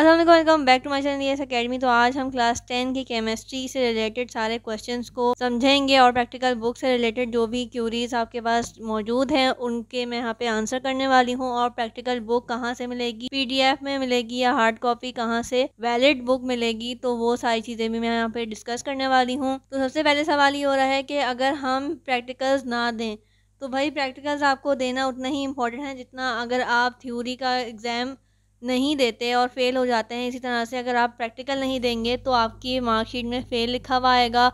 असल welcome back to my channel S academy तो आज हम क्लास टेन की केमिस्ट्री से रिलेटेड सारे क्वेश्चंस को समझेंगे और प्रैक्टिकल बुक से रिलेटेड जो भी क्यूरीज आपके पास मौजूद हैं उनके मैं यहाँ पे आंसर करने वाली हूँ और प्रैक्टिकल बुक कहाँ से मिलेगी पीडीएफ में मिलेगी या हार्ड कॉपी कहाँ से वैलिड बुक मिलेगी तो वो सारी चीज़ें भी मैं यहाँ पे डिस्कस करने वाली हूँ तो सबसे पहले सवाल ये हो रहा है कि अगर हम प्रैक्टिकल्स ना दें तो भाई प्रैक्टिकल्स आपको देना उतना ही इम्पॉर्टेंट है जितना अगर आप थ्योरी का एग्ज़ाम नहीं देते और फेल हो जाते हैं इसी तरह से अगर आप प्रैक्टिकल नहीं देंगे तो आपकी मार्कशीट में फ़ेल लिखा हुआ आएगा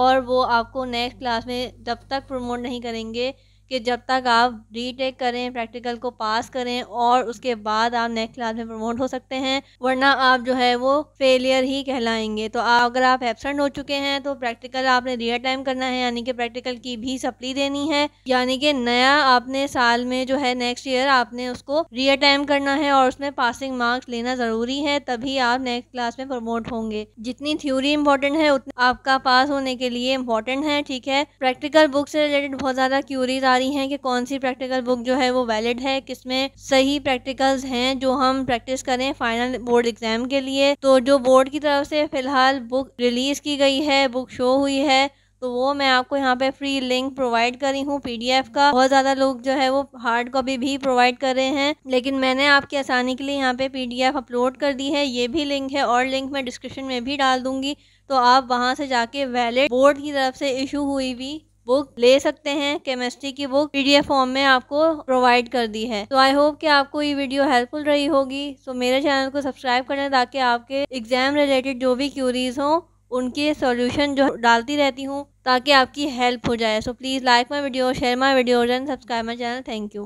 और वो आपको नेक्स्ट क्लास में जब तक प्रमोट नहीं करेंगे कि जब तक आप रीटेक करें प्रैक्टिकल को पास करें और उसके बाद आप नेक्स्ट क्लास में प्रमोट हो सकते हैं वरना आप जो है वो फेलियर ही कहलाएंगे तो अगर आप एबसेंट हो चुके हैं तो प्रैक्टिकल आपने रियल टाइम करना है यानी कि प्रैक्टिकल की भी सप्ली देनी है यानी कि नया आपने साल में जो है नेक्स्ट ईयर आपने उसको रियल टाइम करना है और उसमें पासिंग मार्क्स लेना ज़रूरी है तभी आप नेक्स्ट क्लास में प्रमोट होंगे जितनी थ्योरी इंपॉर्टेंट है उतना आपका पास होने के लिए इम्पोर्टेंट है ठीक है प्रैक्टिकल बुक से रिलेटेड बहुत ज़्यादा क्यूरीज आ रही हैं कि कौन सी प्रैक्टिकल बुक जो है वो वैलिड है किसमें सही प्रैक्टिकल्स हैं जो हम प्रैक्टिस करें फाइनल बोर्ड एग्जाम के लिए तो जो बोर्ड की तरफ से फ़िलहाल बुक रिलीज़ की गई है बुक शो हुई है तो वो मैं आपको यहाँ पे फ्री लिंक प्रोवाइड करी हूँ पीडीएफ का बहुत ज़्यादा लोग जो है वो हार्ड कॉपी भी प्रोवाइड कर रहे हैं लेकिन मैंने आपकी आसानी के लिए यहाँ पे पीडीएफ अपलोड कर दी है ये भी लिंक है और लिंक मैं डिस्क्रिप्शन में भी डाल दूंगी तो आप वहाँ से जाके वैलिड बोर्ड की तरफ से इशू हुई भी बुक ले सकते हैं केमिस्ट्री की बुक पीडीएफ फॉर्म में आपको प्रोवाइड कर दी है तो आई होप कि आपको ये वीडियो हेल्पफुल रही होगी सो so, मेरे चैनल को सब्सक्राइब करें ताकि आपके एग्जाम रिलेटेड जो भी क्यूरीज हों उनके सॉल्यूशन जो डालती रहती हूँ ताकि आपकी हेल्प हो जाए so please like my video share my video and subscribe my channel thank you